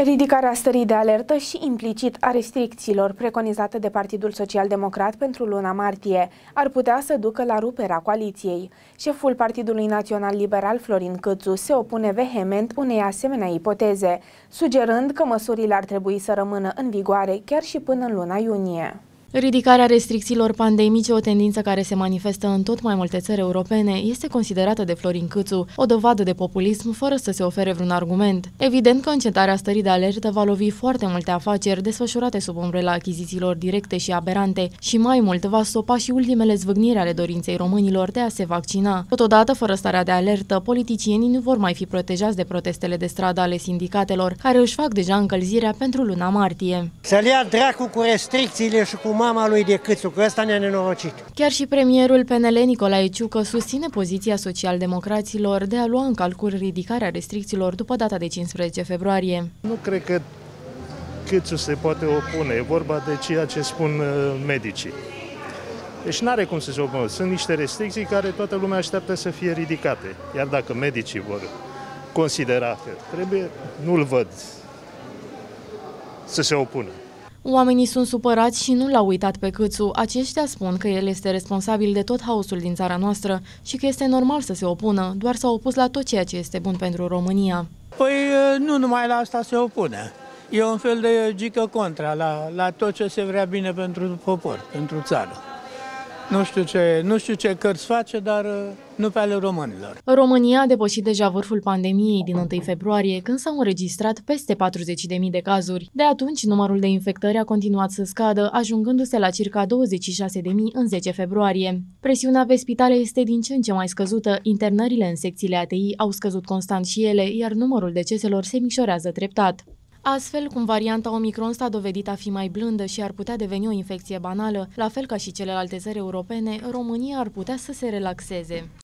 Ridicarea stării de alertă și implicit a restricțiilor preconizate de Partidul Social Democrat pentru luna martie ar putea să ducă la ruperea coaliției. Șeful Partidului Național Liberal, Florin Câțu, se opune vehement unei asemenea ipoteze, sugerând că măsurile ar trebui să rămână în vigoare chiar și până în luna iunie. Ridicarea restricțiilor pandemice, o tendință care se manifestă în tot mai multe țări europene, este considerată de Florin Câțu o dovadă de populism fără să se ofere vreun argument. Evident că încetarea stării de alertă va lovi foarte multe afaceri desfășurate sub umbrela achizițiilor directe și aberante și mai mult va stopa și ultimele zvâgniri ale dorinței românilor de a se vaccina. Totodată, fără starea de alertă, politicienii nu vor mai fi protejați de protestele de stradă ale sindicatelor, care își fac deja încălzirea pentru luna martie. Să-l ia dracu cu restricțiile și cu mama lui de Câțu, că ăsta ne-a nenorocit. Chiar și premierul PNL Nicolae Ciucă susține poziția socialdemocraților de a lua în calcul ridicarea restricțiilor după data de 15 februarie. Nu cred că Câțu se poate opune, e vorba de ceea ce spun uh, medicii. Deci nu are cum să se opună. Sunt niște restricții care toată lumea așteaptă să fie ridicate. Iar dacă medicii vor considera că trebuie, nu-l văd să se opună. Oamenii sunt supărați și nu l-au uitat pe Câțu. Aceștia spun că el este responsabil de tot haosul din țara noastră și că este normal să se opună, doar s-a opus la tot ceea ce este bun pentru România. Păi nu numai la asta se opune. E un fel de gică contra la, la tot ce se vrea bine pentru popor, pentru țară. Nu știu, ce, nu știu ce cărți face, dar uh, nu pe ale românilor. România a depășit deja vârful pandemiei din 1 februarie, când s-au înregistrat peste 40.000 de cazuri. De atunci, numărul de infectări a continuat să scadă, ajungându-se la circa 26.000 în 10 februarie. Presiunea pe spitale este din ce în ce mai scăzută, internările în secțiile ATI au scăzut constant și ele, iar numărul deceselor se micșorează treptat. Astfel, cum varianta Omicron s-a dovedit a fi mai blândă și ar putea deveni o infecție banală, la fel ca și celelalte țări europene, România ar putea să se relaxeze.